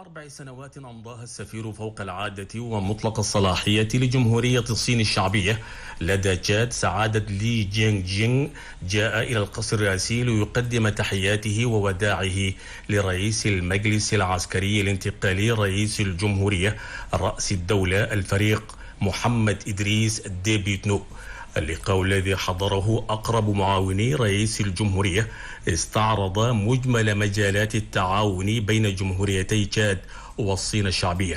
أربع سنوات أمضاها السفير فوق العادة ومطلق الصلاحية لجمهورية الصين الشعبية لدى تشاد سعادة لي جينج جينج جاء إلى القصر الرئاسي ليقدم تحياته ووداعه لرئيس المجلس العسكري الانتقالي رئيس الجمهورية رأس الدولة الفريق محمد إدريس ديبيتنو اللقاء الذي حضره أقرب معاوني رئيس الجمهورية استعرض مجمل مجالات التعاون بين جمهوريتي تشاد والصين الشعبية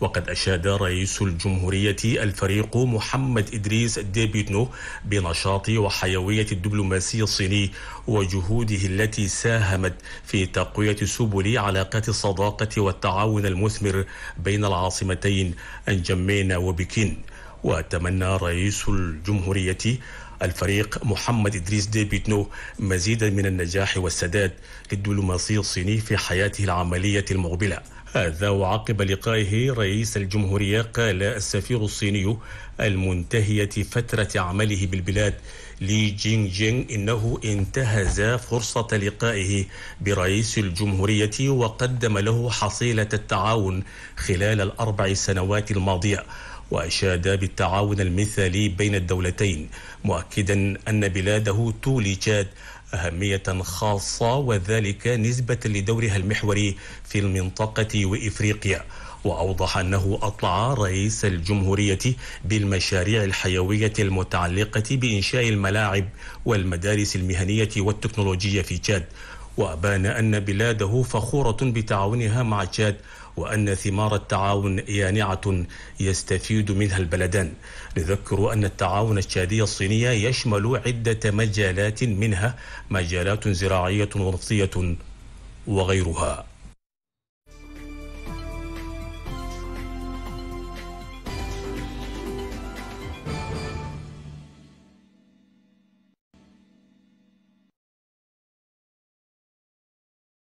وقد أشاد رئيس الجمهورية الفريق محمد إدريس ديبيتنو بنشاط وحيوية الدبلوماسي الصيني وجهوده التي ساهمت في تقوية سبل علاقات الصداقة والتعاون المثمر بين العاصمتين أنجمين وبكين وتمنى رئيس الجمهورية الفريق محمد إدريس دي بيتنو مزيدا من النجاح والسداد للدبلوماسي الصيني في حياته العملية المقبلة هذا وعقب لقائه رئيس الجمهورية قال السفير الصيني المنتهية فترة عمله بالبلاد لي جين جين إنه انتهز فرصة لقائه برئيس الجمهورية وقدم له حصيلة التعاون خلال الأربع سنوات الماضية وأشاد بالتعاون المثالي بين الدولتين مؤكدا أن بلاده تولي تشاد أهمية خاصة وذلك نسبة لدورها المحوري في المنطقة وإفريقيا وأوضح أنه أطلع رئيس الجمهورية بالمشاريع الحيوية المتعلقة بإنشاء الملاعب والمدارس المهنية والتكنولوجية في تشاد وأبان أن بلاده فخورة بتعاونها مع تشاد وأن ثمار التعاون يانعة يستفيد منها البلدان نذكر أن التعاون الشادي الصينية يشمل عدة مجالات منها مجالات زراعية ونفطية وغيرها